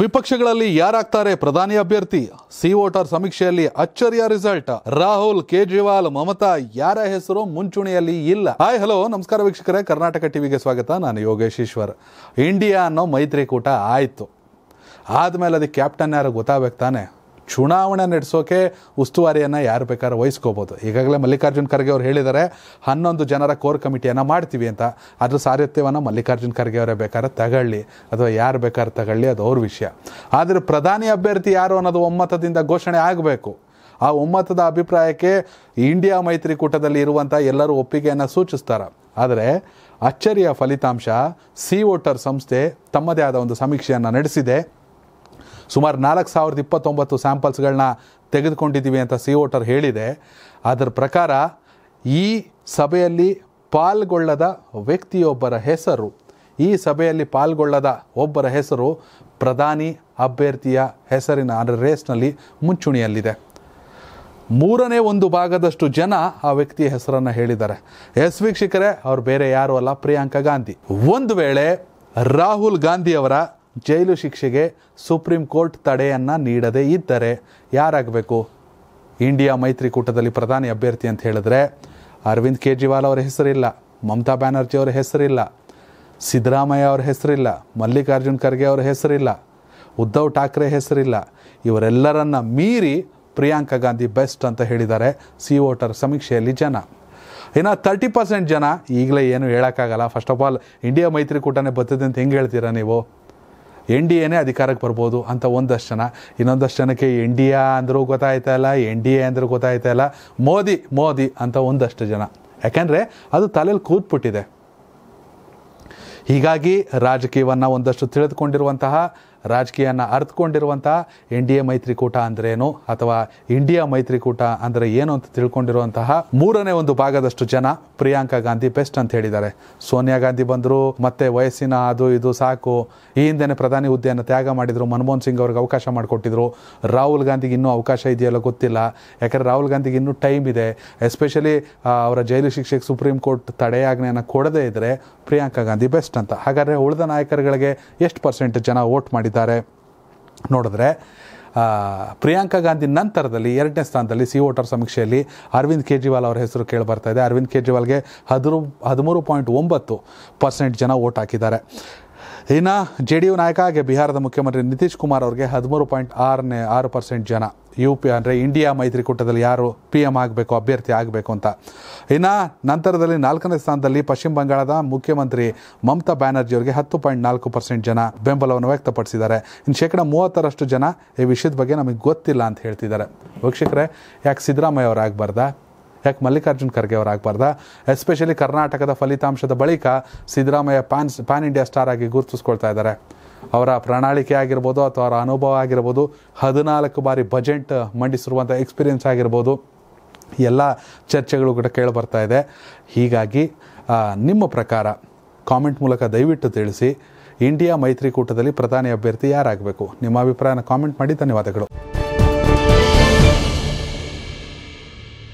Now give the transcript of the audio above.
ವಿಪಕ್ಷಗಳಲ್ಲಿ ಯಾರಾಗ್ತಾರೆ ಪ್ರಧಾನಿ ಅಭ್ಯರ್ಥಿ C voter ಸಮೀಕ್ಷೆಯಲ್ಲಿ ಅಚ್ಚರಿಯ ರಿಸಲ್ಟ್ ರಾಹುಲ್ ಕೇಜ್ರಿವಾಲ್ ಮಮತಾ ಯಾರ ಹೆಸರು ಮುಂಚೂಣಿಯಲ್ಲಿ ಇಲ್ಲ ಹಾಯ್ ಹಲೋ ನಮಸ್ಕಾರ ವೀಕ್ಷಕರೇ ಕರ್ನಾಟಕ ಟಿವಿಗೆ ಸ್ವಾಗತ ನಾನು ಯೋಗೇಶ್ ಈಶ್ವರ್ ಇಂಡಿಯಾ ಅನ್ನೋ ಮೈತ್ರಿಕೂಟ ಆಯಿತು ಆದಮೇಲೆ ಅದಕ್ಕೆ ಕ್ಯಾಪ್ಟನ್ ಯಾರು ಗೊತ್ತಾಗಬೇಕು ತಾನೆ ಚುನಾವಣೆ ನಡೆಸೋಕೆ ಉಸ್ತುವಾರಿಯನ್ನು ಯಾರು ಬೇಕಾದ್ರೂ ವಹಿಸ್ಕೋಬೋದು ಈಗಾಗಲೇ ಮಲ್ಲಿಕಾರ್ಜುನ ಖರ್ಗೆ ಅವರು ಹೇಳಿದ್ದಾರೆ ಹನ್ನೊಂದು ಜನರ ಕೋರ್ ಕಮಿಟಿಯನ್ನು ಮಾಡ್ತೀವಿ ಅಂತ ಅದ್ರ ಸಾರಥ್ಯವನ್ನು ಮಲ್ಲಿಕಾರ್ಜುನ್ ಖರ್ಗೆ ಅವರೇ ಬೇಕಾದ್ರೆ ತಗೊಳ್ಳಿ ಅಥವಾ ಯಾರು ಬೇಕಾದ್ರೆ ತಗೊಳ್ಳಿ ಅದು ಅವ್ರ ವಿಷಯ ಆದರೆ ಪ್ರಧಾನಿ ಅಭ್ಯರ್ಥಿ ಯಾರು ಅನ್ನೋದು ಒಮ್ಮತದಿಂದ ಘೋಷಣೆ ಆಗಬೇಕು ಆ ಒಮ್ಮತದ ಅಭಿಪ್ರಾಯಕ್ಕೆ ಇಂಡಿಯಾ ಮೈತ್ರಿಕೂಟದಲ್ಲಿ ಇರುವಂಥ ಎಲ್ಲರೂ ಒಪ್ಪಿಗೆಯನ್ನು ಸೂಚಿಸ್ತಾರೆ ಆದರೆ ಅಚ್ಚರಿಯ ಫಲಿತಾಂಶ ಸಿ ವೋಟರ್ ಸಂಸ್ಥೆ ತಮ್ಮದೇ ಆದ ಒಂದು ಸಮೀಕ್ಷೆಯನ್ನು ನಡೆಸಿದೆ ಸುಮಾರು ನಾಲ್ಕು ಸಾವಿರದ ಇಪ್ಪತ್ತೊಂಬತ್ತು ಸ್ಯಾಂಪಲ್ಸ್ಗಳನ್ನ ತೆಗೆದುಕೊಂಡಿದ್ದೀವಿ ಅಂತ ಸಿ ಟರ್ ಹೇಳಿದೆ ಅದರ ಪ್ರಕಾರ ಈ ಸಭೆಯಲ್ಲಿ ಪಾಲ್ಗೊಳ್ಳದ ವ್ಯಕ್ತಿಯೊಬ್ಬರ ಹೆಸರು ಈ ಸಭೆಯಲ್ಲಿ ಪಾಲ್ಗೊಳ್ಳದ ಒಬ್ಬರ ಹೆಸರು ಪ್ರಧಾನಿ ಅಭ್ಯರ್ಥಿಯ ಹೆಸರಿನ ಅಂದರೆ ರೇಸ್ನಲ್ಲಿ ಮುಂಚೂಣಿಯಲ್ಲಿದೆ ಮೂರನೇ ಒಂದು ಭಾಗದಷ್ಟು ಜನ ಆ ವ್ಯಕ್ತಿಯ ಹೆಸರನ್ನು ಹೇಳಿದ್ದಾರೆ ಎಸ್ ವೀಕ್ಷಕರೇ ಅವ್ರು ಬೇರೆ ಯಾರು ಅಲ್ಲ ಪ್ರಿಯಾಂಕಾ ಗಾಂಧಿ ಒಂದು ವೇಳೆ ರಾಹುಲ್ ಗಾಂಧಿಯವರ ಜೈಲು ಶಿಕ್ಷೆಗೆ ಸುಪ್ರೀಂ ಕೋರ್ಟ್ ತಡೆಯನ್ನು ನೀಡದೇ ಇದ್ದರೆ ಯಾರಾಗಬೇಕು ಇಂಡಿಯಾ ಮೈತ್ರಿಕೂಟದಲ್ಲಿ ಪ್ರಧಾನಿ ಅಭ್ಯರ್ಥಿ ಅಂತ ಹೇಳಿದ್ರೆ ಅರವಿಂದ್ ಕೇಜ್ರಿವಾಲ್ ಅವರ ಹೆಸರಿಲ್ಲ ಮಮತಾ ಬ್ಯಾನರ್ಜಿ ಅವರ ಹೆಸರಿಲ್ಲ ಸಿದ್ದರಾಮಯ್ಯ ಅವ್ರ ಹೆಸರಿಲ್ಲ ಮಲ್ಲಿಕಾರ್ಜುನ್ ಖರ್ಗೆ ಅವರ ಹೆಸರಿಲ್ಲ ಉದ್ಧವ್ ಠಾಕ್ರೆ ಹೆಸರಿಲ್ಲ ಇವರೆಲ್ಲರನ್ನ ಮೀರಿ ಪ್ರಿಯಾಂಕಾ ಗಾಂಧಿ ಬೆಸ್ಟ್ ಅಂತ ಹೇಳಿದ್ದಾರೆ ಸಿ ಓಟರ್ ಸಮೀಕ್ಷೆಯಲ್ಲಿ ಜನ ಇನ್ನು ತರ್ಟಿ ಪರ್ಸೆಂಟ್ ಜನ ಈಗಲೇ ಏನು ಹೇಳೋಕ್ಕಾಗಲ್ಲ ಫಸ್ಟ್ ಆಫ್ ಆಲ್ ಇಂಡಿಯಾ ಮೈತ್ರಿಕೂಟನೇ ಬರ್ತದೆ ಅಂತ ಹೆಂಗೆ ಹೇಳ್ತೀರಾ ನೀವು ಎನ್ ಡಿ ಎನೇ ಅಧಿಕಾರಕ್ಕೆ ಬರ್ಬೋದು ಅಂತ ಒಂದಷ್ಟು ಜನ ಇನ್ನೊಂದಷ್ಟು ಜನಕ್ಕೆ ಎನ್ ಡಿ ಎ ಅಂದರೂ ಗೊತ್ತಾಯ್ತಾ ಇಲ್ಲ ಎನ್ ಡಿ ಎ ಅಂದರೂ ಗೊತ್ತಾಯ್ತಾ ಇಲ್ಲ ಮೋದಿ ಮೋದಿ ಅಂತ ಒಂದಷ್ಟು ಜನ ಯಾಕೆಂದರೆ ಅದು ತಲೆಯಲ್ಲಿ ಕೂತ್ಬಿಟ್ಟಿದೆ ಹೀಗಾಗಿ ರಾಜಕೀಯವನ್ನು ಒಂದಷ್ಟು ತಿಳಿದುಕೊಂಡಿರುವಂತಹ ರಾಜಕೀಯನ ಅರ್ಥಕೊಂಡಿರುವಂತಹ ಎನ್ ಡಿ ಎ ಮೈತ್ರಿಕೂಟ ಅಂದ್ರೇನು ಅಥವಾ ಇಂಡಿಯಾ ಮೈತ್ರಿಕೂಟ ಅಂದರೆ ಏನು ಅಂತ ತಿಳ್ಕೊಂಡಿರುವಂತಹ ಮೂರನೇ ಒಂದು ಭಾಗದಷ್ಟು ಜನ ಪ್ರಿಯಾಂಕಾ ಗಾಂಧಿ ಬೆಸ್ಟ್ ಅಂತ ಹೇಳಿದ್ದಾರೆ ಸೋನಿಯಾ ಗಾಂಧಿ ಬಂದರು ಮತ್ತೆ ವಯಸ್ಸಿನ ಅದು ಇದು ಸಾಕು ಈ ಹಿಂದೆನೆ ಪ್ರಧಾನಿ ಹುದ್ದೆಯನ್ನು ತ್ಯಾಗ ಮಾಡಿದರು ಮನಮೋಹನ್ ಸಿಂಗ್ ಅವ್ರಿಗೆ ಅವಕಾಶ ಮಾಡಿಕೊಟ್ಟಿದ್ರು ರಾಹುಲ್ ಗಾಂಧಿಗೆ ಇನ್ನೂ ಅವಕಾಶ ಇದೆಯಲ್ಲ ಗೊತ್ತಿಲ್ಲ ಯಾಕಂದರೆ ರಾಹುಲ್ ಗಾಂಧಿಗೆ ಇನ್ನೂ ಟೈಮ್ ಇದೆ ಎಸ್ಪೆಷಲಿ ಅವರ ಜೈಲು ಶಿಕ್ಷೆಗೆ ಸುಪ್ರೀಂ ಕೋರ್ಟ್ ತಡೆಯಾಜ್ಞೆಯನ್ನು ಕೊಡದೇ ಇದ್ದರೆ ಪ್ರಿಯಾಂಕಾ ಗಾಂಧಿ ಬೆಸ್ಟ್ ಅಂತ ಹಾಗಾದರೆ ಉಳಿದ ನಾಯಕರುಗಳಿಗೆ ಎಷ್ಟು ಪರ್ಸೆಂಟ್ ಜನ ವೋಟ್ ಮಾಡಿದ್ದಾರೆ ಮಾಡಿದ್ದಾರೆ ನೋಡಿದ್ರೆ ಪ್ರಿಯಾಂಕಾ ಗಾಂಧಿ ನಂತರದಲ್ಲಿ ಎರಡನೇ ಸ್ಥಾನದಲ್ಲಿ ಸಿ ವೋಟರ್ ಸಮೀಕ್ಷೆಯಲ್ಲಿ ಅರವಿಂದ್ ಕೇಜ್ರಿವಾಲ್ ಅವರ ಹೆಸರು ಕೇಳಿ ಬರ್ತಾ ಇದೆ ಅರವಿಂದ್ ಕೇಜ್ರಿವಾಲ್ಗೆ ಹದಿರು ಹದಿಮೂರು ಪಾಯಿಂಟ್ ಒಂಬತ್ತು ಪರ್ಸೆಂಟ್ ಜನ ವೋಟ್ ಹಾಕಿದ್ದಾರೆ ಇನ್ನು ಜೆ ಡಿ ಯು ನಾಯಕ ಹಾಗೆ ಬಿಹಾರದ ಮುಖ್ಯಮಂತ್ರಿ ನಿತೀಶ್ ಕುಮಾರ್ ಅವರಿಗೆ ಹದಿಮೂರು ಪಾಯಿಂಟ್ ಆರನೇ ಆರು ಪರ್ಸೆಂಟ್ ಜನ ಯು ಪಿ ಅಂದರೆ ಇಂಡಿಯಾ ಮೈತ್ರಿಕೂಟದಲ್ಲಿ ಯಾರು ಪಿ ಎಂ ಆಗಬೇಕು ಅಭ್ಯರ್ಥಿ ಆಗಬೇಕು ಅಂತ ಇನ್ನು ನಂತರದಲ್ಲಿ ನಾಲ್ಕನೇ ಸ್ಥಾನದಲ್ಲಿ ಪಶ್ಚಿಮ ಬಂಗಾಳದ ಮುಖ್ಯಮಂತ್ರಿ ಮಮತಾ ಬ್ಯಾನರ್ಜಿ ಅವರಿಗೆ ಹತ್ತು ಪಾಯಿಂಟ್ ನಾಲ್ಕು ಪರ್ಸೆಂಟ್ ಜನ ಬೆಂಬಲವನ್ನು ವ್ಯಕ್ತಪಡಿಸಿದ್ದಾರೆ ಇನ್ನು ಶೇಕಡ ಮೂವತ್ತರಷ್ಟು ಜನ ಈ ವಿಷಯದ ಬಗ್ಗೆ ನಮಗೆ ಗೊತ್ತಿಲ್ಲ ಅಂತ ಹೇಳ್ತಿದ್ದಾರೆ ವೀಕ್ಷಕರೇ ಯಾಕೆ ಸಿದ್ದರಾಮಯ್ಯ ಅವರು ಆಗಬಾರ್ದಾ ಯಾಕೆ ಮಲ್ಲಿಕಾರ್ಜುನ್ ಖರ್ಗೆ ಅವರಾಗಬಾರ್ದ ಎಸ್ಪೆಷಲಿ ಕರ್ನಾಟಕದ ಫಲಿತಾಂಶದ ಬಳಿಕ Siddaramaiah pan pan India star ಆಗಿ ಗುರುತಿಸ್ಕೊಳ್ತಾ ಇದ್ದಾರೆ ಅವರ ಪ್ರಣಾಳಿಕೆ ಆಗಿರ್ಬೋದು ಅಥವಾ ಅವರ ಅನುಭವ ಆಗಿರ್ಬೋದು ಹದಿನಾಲ್ಕು ಬಾರಿ ಬಜೆಟ್ ಮಂಡಿಸಿರುವಂಥ ಎಕ್ಸ್ಪೀರಿಯನ್ಸ್ ಆಗಿರ್ಬೋದು ಎಲ್ಲ ಚರ್ಚೆಗಳು ಕೂಡ ಕೇಳಿ ಬರ್ತಾ ಇದೆ ಹೀಗಾಗಿ ನಿಮ್ಮ ಪ್ರಕಾರ ಕಾಮೆಂಟ್ ಮೂಲಕ ದಯವಿಟ್ಟು ತಿಳಿಸಿ ಇಂಡಿಯಾ ಮೈತ್ರಿಕೂಟದಲ್ಲಿ ಪ್ರಧಾನಿ ಅಭ್ಯರ್ಥಿ ಯಾರಾಗಬೇಕು ನಿಮ್ಮ ಅಭಿಪ್ರಾಯನ ಕಾಮೆಂಟ್ ಮಾಡಿ ಧನ್ಯವಾದಗಳು